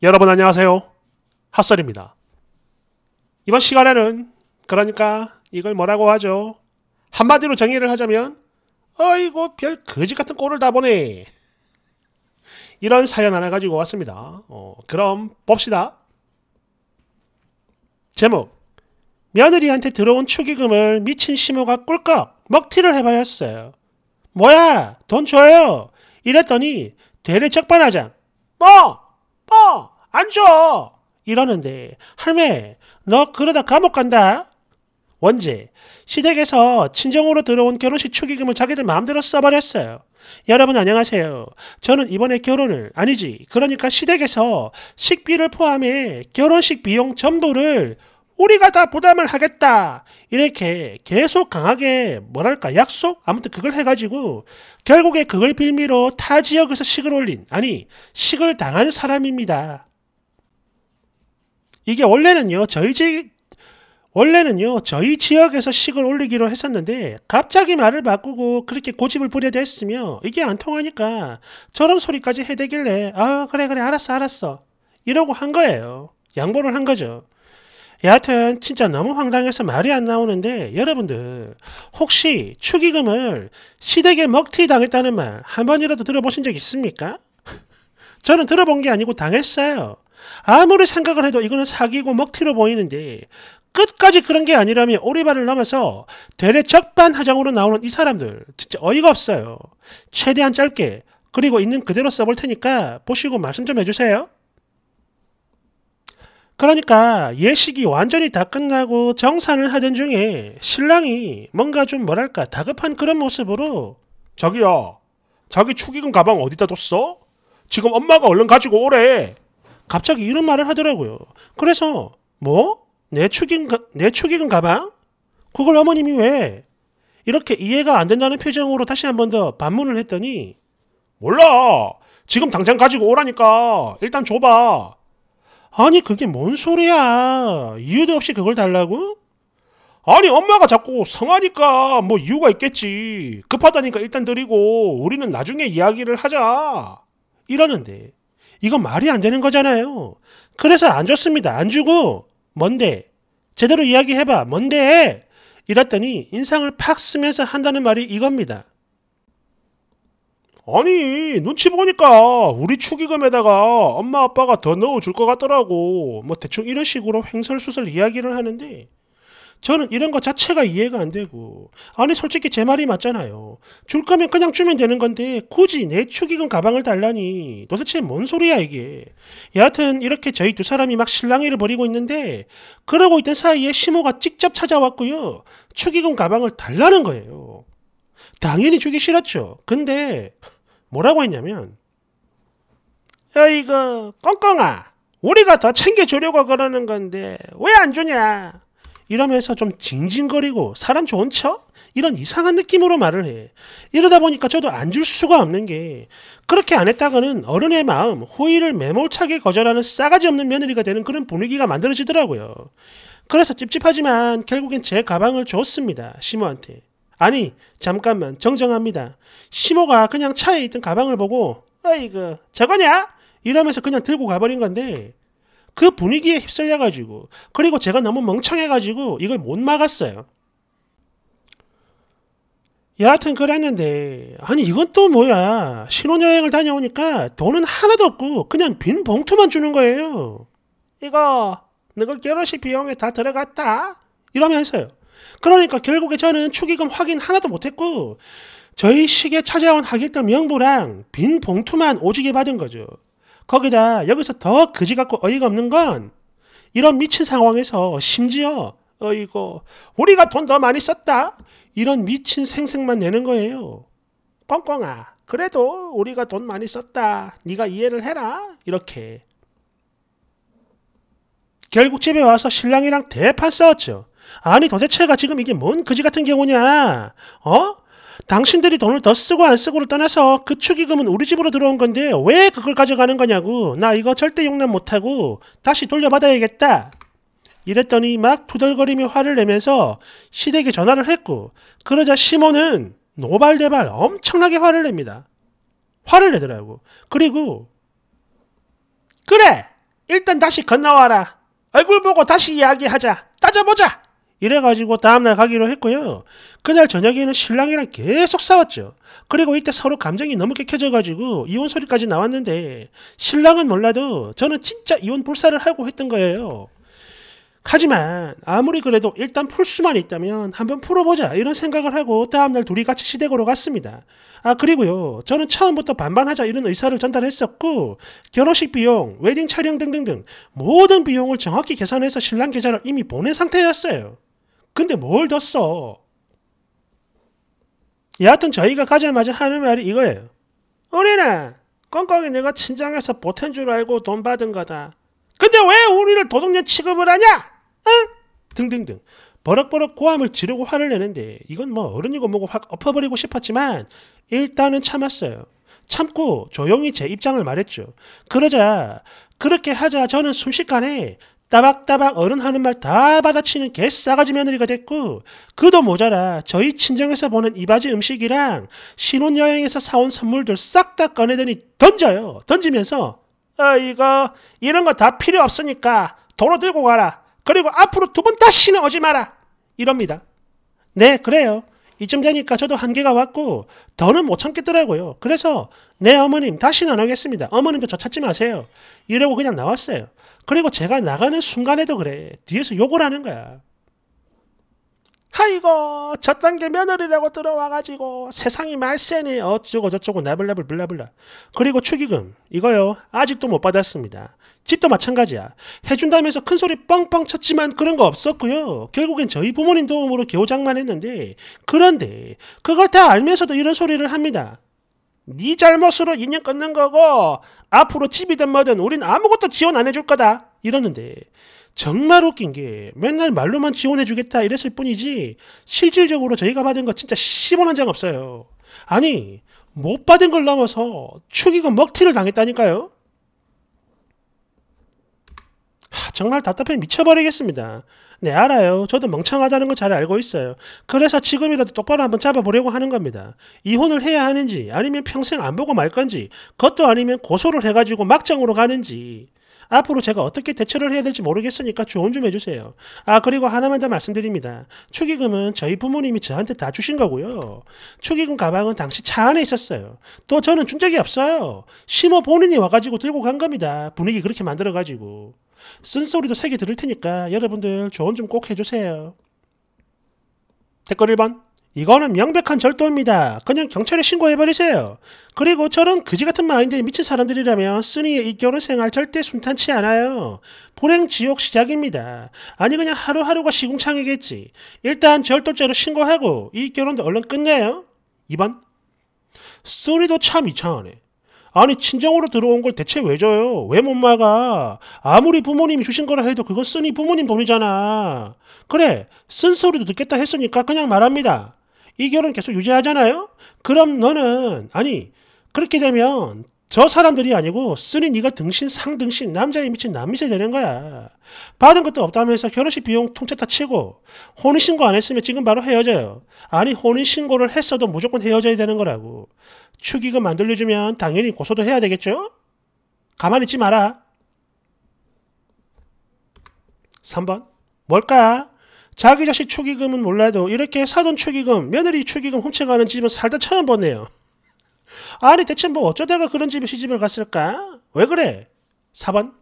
여러분 안녕하세요. 핫설입니다. 이번 시간에는 그러니까 이걸 뭐라고 하죠? 한마디로 정의를 하자면 어이고 별 거지 같은 꼴을 다 보네. 이런 사연 하나 가지고 왔습니다. 어, 그럼 봅시다. 제목 며느리한테 들어온 축의금을 미친 시모가 꿀꺽 먹튀를 해봐야했어요 뭐야 돈 줘요 이랬더니 대리 적반하장 뭐 어, 안 줘! 이러는데, 할매, 너 그러다 감옥 간다. 원제, 시댁에서 친정으로 들어온 결혼식 축의금을 자기들 마음대로 써버렸어요. 여러분 안녕하세요. 저는 이번에 결혼을, 아니지, 그러니까 시댁에서 식비를 포함해 결혼식 비용 전부를 우리가 다 부담을 하겠다. 이렇게 계속 강하게 뭐랄까 약속 아무튼 그걸 해가지고 결국에 그걸 빌미로 타 지역에서 식을 올린 아니 식을 당한 사람입니다. 이게 원래는요 저희 지 원래는요 저희 지역에서 식을 올리기로 했었는데 갑자기 말을 바꾸고 그렇게 고집을 부려대 했으며 이게 안 통하니까 저런 소리까지 해대길래 아 그래 그래 알았어 알았어 이러고 한 거예요 양보를 한 거죠. 여하튼 진짜 너무 황당해서 말이 안 나오는데 여러분들 혹시 축의금을 시댁에 먹튀 당했다는 말 한 번이라도 들어보신 적 있습니까? 저는 들어본 게 아니고 당했어요. 아무리 생각을 해도 이거는 사기고 먹튀로 보이는데 끝까지 그런 게 아니라면 오리발을 넘어서 되레 적반하장으로 나오는 이 사람들 진짜 어이가 없어요. 최대한 짧게 그리고 있는 그대로 써볼 테니까 보시고 말씀 좀 해주세요. 그러니까 예식이 완전히 다 끝나고 정산을 하던 중에 신랑이 뭔가 좀 뭐랄까 다급한 그런 모습으로 자기야 자기 축의금 가방 어디다 뒀어? 지금 엄마가 얼른 가지고 오래 갑자기 이런 말을 하더라고요 그래서 뭐? 내 축의금, 가, 내 축의금 가방? 그걸 어머님이 왜? 이렇게 이해가 안 된다는 표정으로 다시 한 번 더 반문을 했더니 몰라 지금 당장 가지고 오라니까 일단 줘봐 아니 그게 뭔 소리야 이유도 없이 그걸 달라고? 아니 엄마가 자꾸 성하니까 뭐 이유가 있겠지 급하다니까 일단 드리고 우리는 나중에 이야기를 하자 이러는데 이건 말이 안 되는 거잖아요 그래서 안 줬습니다 안 주고 뭔데 제대로 이야기해봐 뭔데 이랬더니 인상을 팍 쓰면서 한다는 말이 이겁니다 아니 눈치 보니까 우리 축의금에다가 엄마 아빠가 더 넣어줄 것 같더라고 뭐 대충 이런 식으로 횡설수설 이야기를 하는데 저는 이런 것 자체가 이해가 안 되고 아니 솔직히 제 말이 맞잖아요 줄 거면 그냥 주면 되는 건데 굳이 내 축의금 가방을 달라니 도대체 뭔 소리야 이게 여하튼 이렇게 저희 두 사람이 막 실랑이를 벌이고 있는데 그러고 있던 사이에 시모가 직접 찾아왔고요 축의금 가방을 달라는 거예요 당연히 주기 싫었죠 근데 뭐라고 했냐면 야 이거 껑껑아 우리가 더 챙겨주려고 그러는 건데 왜 안 주냐 이러면서 좀 징징거리고 사람 좋은 척? 이런 이상한 느낌으로 말을 해. 이러다 보니까 저도 안 줄 수가 없는 게 그렇게 안 했다가는 어른의 마음, 호의를 매몰차게 거절하는 싸가지 없는 며느리가 되는 그런 분위기가 만들어지더라고요. 그래서 찝찝하지만 결국엔 제 가방을 줬습니다. 시모한테. 아니 잠깐만 정정합니다. 시모가 그냥 차에 있던 가방을 보고 아이그 저거냐? 이러면서 그냥 들고 가버린 건데 그 분위기에 휩쓸려가지고 그리고 제가 너무 멍청해가지고 이걸 못 막았어요. 여하튼 그랬는데 아니 이건 또 뭐야 신혼여행을 다녀오니까 돈은 하나도 없고 그냥 빈 봉투만 주는 거예요 이거 너가 결혼식 비용에 다 들어갔다 이러면서요 그러니까 결국에 저는 축의금 확인 하나도 못했고 저희 시계 찾아온 하객들 명부랑 빈 봉투만 오지게 받은 거죠. 거기다 여기서 더 그지 같고 어이가 없는 건 이런 미친 상황에서 심지어 어이고 우리가 돈 더 많이 썼다 이런 미친 생색만 내는 거예요. 꽝꽝아 그래도 우리가 돈 많이 썼다 네가 이해를 해라 이렇게 결국 집에 와서 신랑이랑 대판 싸웠죠. 아니 도대체가 지금 이게 뭔그지 같은 경우냐? 어? 당신들이 돈을 더 쓰고 안 쓰고를 떠나서 그 축의금은 우리 집으로 들어온 건데 왜 그걸 가져가는 거냐고 나 이거 절대 용납 못하고 다시 돌려받아야겠다 이랬더니 막투들거리며 화를 내면서 시댁에 전화를 했고 그러자 시몬은 노발대발 엄청나게 화를 냅니다 화를 내더라고 그리고 그래 일단 다시 건너와라 얼굴 보고 다시 이야기하자 따져보자 이래가지고 다음날 가기로 했고요. 그날 저녁에는 신랑이랑 계속 싸웠죠. 그리고 이때 서로 감정이 너무 깨해져가지고 이혼 소리까지 나왔는데 신랑은 몰라도 저는 진짜 이혼 불사를 하고 했던 거예요. 하지만 아무리 그래도 일단 풀 수만 있다면 한번 풀어보자 이런 생각을 하고 다음날 둘이 같이 시댁으로 갔습니다. 아 그리고요 저는 처음부터 반반하자 이런 의사를 전달했었고 결혼식 비용, 웨딩 촬영 등등등 모든 비용을 정확히 계산해서 신랑 계좌를 이미 보낸 상태였어요. 근데 뭘더 써? 여하튼 저희가 가자마자 하는 말이 이거예요. 우리는 껌껌이 내가 친장에서 보탠 줄 알고 돈 받은 거다. 근데 왜 우리를 도둑년 취급을 하냐? 응? 등등등. 버럭버럭 고함을 지르고 화를 내는데 이건 뭐 어른이고 뭐고 확 엎어버리고 싶었지만 일단은 참았어요. 참고 조용히 제 입장을 말했죠. 그러자 그렇게 하자 저는 순식간에 따박따박 어른 하는 말 다 받아치는 개싸가지 며느리가 됐고 그도 모자라 저희 친정에서 보는 이바지 음식이랑 신혼여행에서 사온 선물들 싹 다 꺼내더니 던져요. 던지면서 아 이거 이런 거 다 필요 없으니까 도로 들고 가라. 그리고 앞으로 두 번 다시는 오지 마라. 이럽니다. 네 그래요. 이쯤 되니까 저도 한계가 왔고 더는 못 참겠더라고요. 그래서 네 어머님 다시는 안 하겠습니다. 어머님도 저 찾지 마세요. 이러고 그냥 나왔어요. 그리고 제가 나가는 순간에도 그래. 뒤에서 욕을 하는 거야. 아이고 저 단계 며느리라고 들어와가지고 세상이 말세니 어쩌고 저쩌고 나블라블 블라블라 그리고 축의금 이거요 아직도 못 받았습니다 집도 마찬가지야 해준다면서 큰소리 뻥뻥 쳤지만 그런 거 없었고요 결국엔 저희 부모님 도움으로 겨우장만 했는데 그런데 그걸 다 알면서도 이런 소리를 합니다 네 잘못으로 인연 끊는 거고 앞으로 집이든 뭐든 우린 아무것도 지원 안 해줄 거다 이러는데 정말 웃긴 게 맨날 말로만 지원해주겠다 이랬을 뿐이지 실질적으로 저희가 받은 거 진짜 10원 한장 없어요. 아니 못 받은 걸 넘어서 축이고 먹튀를 당했다니까요. 하, 정말 답답해 미쳐버리겠습니다. 네, 알아요. 저도 멍청하다는 걸잘 알고 있어요. 그래서 지금이라도 똑바로 한번 잡아보려고 하는 겁니다. 이혼을 해야 하는지, 아니면 평생 안 보고 말 건지, 그것도 아니면 고소를 해가지고 막장으로 가는지. 앞으로 제가 어떻게 대처를 해야 될지 모르겠으니까 조언 좀 해주세요. 아, 그리고 하나만 더 말씀드립니다. 축의금은 저희 부모님이 저한테 다 주신 거고요. 축의금 가방은 당시 차 안에 있었어요. 또 저는 준 적이 없어요. 심어 본인이 와가지고 들고 간 겁니다. 분위기 그렇게 만들어가지고. 쓴소리도 세게 들을 테니까 여러분들 조언 좀 꼭 해주세요. 댓글 1번 이거는 명백한 절도입니다. 그냥 경찰에 신고해버리세요. 그리고 저런 그지 같은 마인드에 미친 사람들이라면 쓰니의 이 결혼 생활 절대 순탄치 않아요. 불행 지옥 시작입니다. 아니 그냥 하루하루가 시궁창이겠지. 일단 절도죄로 신고하고 이 결혼도 얼른 끝내요. 2번 쓰니도 참 이상하네. 아니 친정으로 들어온 걸 대체 왜 줘요? 왜 못 막아? 아무리 부모님이 주신 거라 해도 그건 쓰니 부모님 돈이잖아. 그래 쓴소리도 듣겠다 했으니까 그냥 말합니다. 이 결혼 계속 유지하잖아요? 그럼 너는 아니 그렇게 되면 저 사람들이 아니고 쓰니 네가 등신 상등신 남자에 미친 남미세 되는 거야. 받은 것도 없다면서 결혼식 비용 통째 다 치고 혼인신고 안 했으면 지금 바로 헤어져요. 아니 혼인신고를 했어도 무조건 헤어져야 되는 거라고. 축의금 안 돌려주면 당연히 고소도 해야 되겠죠? 가만히 있지 마라. 3번. 뭘까? 자기 자식 축의금은 몰라도 이렇게 사돈 축의금, 며느리 축의금 훔쳐가는 집은 살다 처음 보네요. 아니 대체 뭐 어쩌다가 그런 집에 시집을 갔을까? 왜 그래? 4번.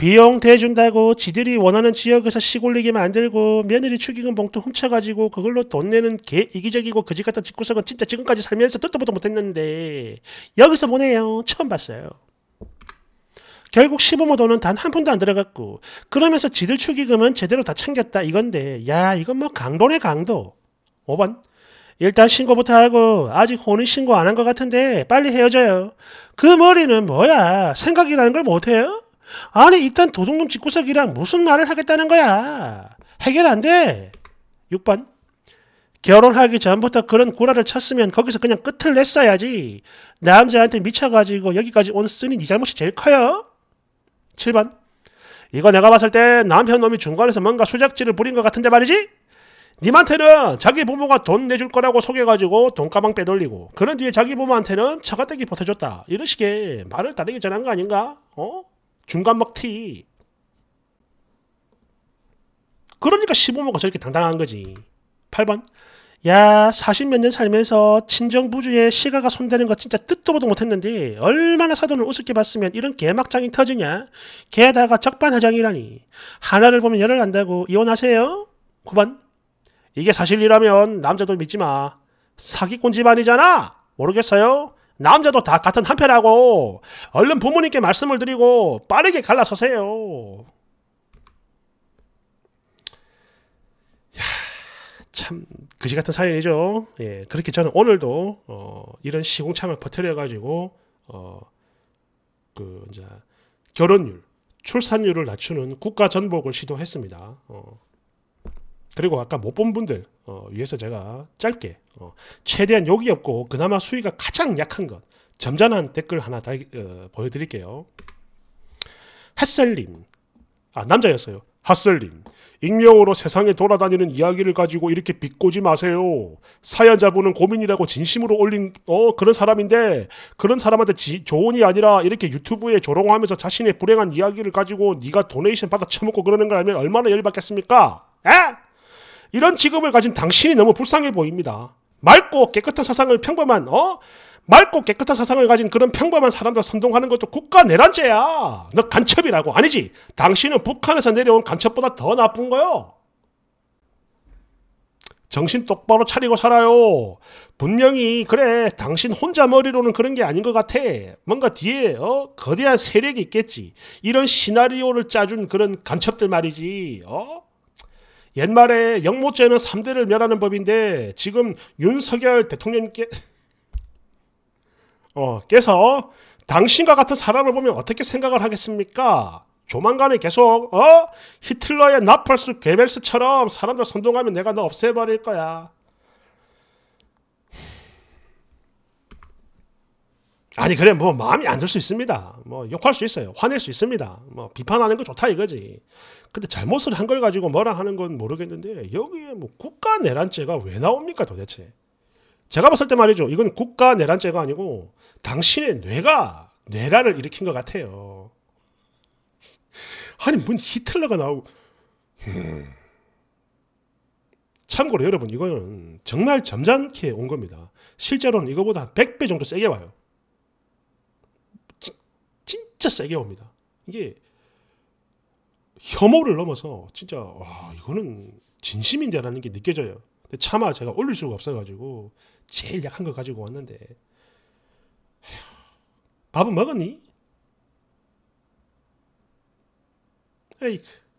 비용 대준다고 지들이 원하는 지역에서 시골리게 만들고 며느리 축의금 봉투 훔쳐가지고 그걸로 돈 내는 개 이기적이고 그지 같은 집구석은 진짜 지금까지 살면서 뜻도 보도 못했는데 여기서 보내요. 처음 봤어요. 결국 시부모 돈은 단 한 푼도 안 들어갔고 그러면서 지들 축의금은 제대로 다 챙겼다 이건데 야 이건 뭐 강도네 강도. 5번 일단 신고부터 하고 아직 혼인신고 안 한 것 같은데 빨리 헤어져요. 그 머리는 뭐야 생각이라는 걸 못해요? 아니 일단 도둑놈 집구석이랑 무슨 말을 하겠다는 거야. 해결 안 돼. 6번. 결혼하기 전부터 그런 구라를 쳤으면 거기서 그냥 끝을 냈어야지. 남자한테 미쳐가지고 여기까지 온 쓰니 네 잘못이 제일 커요. 7번. 이거 내가 봤을 때 남편 놈이 중간에서 뭔가 수작질을 부린 것 같은데 말이지? 님한테는 자기 부모가 돈 내줄 거라고 속여가지고 돈가방 빼돌리고 그런 뒤에 자기 부모한테는 차가떼기 버텨줬다 이런 식의 말을 다르게 전한 거 아닌가? 어? 중간 막티 그러니까 15모가 저렇게 당당한 거지 8번 야40 몇 년 살면서 친정부주의 시가가 손대는 거 진짜 뜻도 보도 못했는데 얼마나 사돈을 우습게 봤으면 이런 개막장이 터지냐 게다가 적반하장이라니 하나를 보면 열을 난다고 이혼하세요 9번 이게 사실이라면 남자도 믿지 마 사기꾼 집안이잖아 모르겠어요 남자도 다 같은 한패라고 얼른 부모님께 말씀을 드리고 빠르게 갈라서세요. 참 그지 같은 사연이죠. 예, 그렇게 저는 오늘도 어, 이런 시공참을 버텨려 가지고 어, 그 이제 결혼율, 출산율을 낮추는 국가 전복을 시도했습니다. 어. 그리고 아까 못 본 분들 어, 위해서 제가 짧게 어, 최대한 욕이 없고 그나마 수위가 가장 약한 것 점잖은 댓글 하나 달, 어, 보여드릴게요. 핫셀님 아 남자였어요. 핫셀님 익명으로 세상에 돌아다니는 이야기를 가지고 이렇게 비꼬지 마세요. 사연자분은 고민이라고 진심으로 올린 어 그런 사람인데 그런 사람한테 지, 조언이 아니라 이렇게 유튜브에 조롱하면서 자신의 불행한 이야기를 가지고 네가 도네이션 받아 처먹고 그러는 걸 알면 얼마나 열받겠습니까? 에? 이런 직업을 가진 당신이 너무 불쌍해 보입니다. 맑고 깨끗한 사상을 평범한 어? 맑고 깨끗한 사상을 가진 그런 평범한 사람들 선동하는 것도 국가 내란죄야. 너 간첩이라고. 아니지. 당신은 북한에서 내려온 간첩보다 더 나쁜 거요. 정신 똑바로 차리고 살아요. 분명히 그래 당신 혼자 머리로는 그런 게 아닌 것 같아. 뭔가 뒤에 어? 거대한 세력이 있겠지. 이런 시나리오를 짜준 그런 간첩들 말이지. 어? 옛말에 영모죄는 3대를 멸하는 법인데 지금 윤석열 대통령께 어, 께서 당신과 같은 사람을 보면 어떻게 생각을 하겠습니까? 조만간에 계속 어 히틀러의 나팔수 괴벨스처럼 사람들 선동하면 내가 너 없애버릴 거야. 아니 그래 뭐 마음이 안 들 수 있습니다. 뭐 욕할 수 있어요. 화낼 수 있습니다. 뭐 비판하는 거 좋다 이거지. 근데 잘못을 한 걸 가지고 뭐라 하는 건 모르겠는데 여기에 뭐 국가 내란죄가 왜 나옵니까 도대체? 제가 봤을 때 말이죠. 이건 국가 내란죄가 아니고 당신의 뇌가 내란을 일으킨 것 같아요. 아니 뭔 히틀러가 나오고 참고로 여러분 이거는 정말 점잖게 온 겁니다. 실제로는 이거보다 100배 정도 세게 와요. 진짜 세게 옵니다. 이게 혐오를 넘어서 진짜 와 이거는 진심인데라는 게 느껴져요. 근데 차마 제가 올릴 수가 없어가지고 제일 약한 거 가지고 왔는데 밥은 먹었니? 에이크.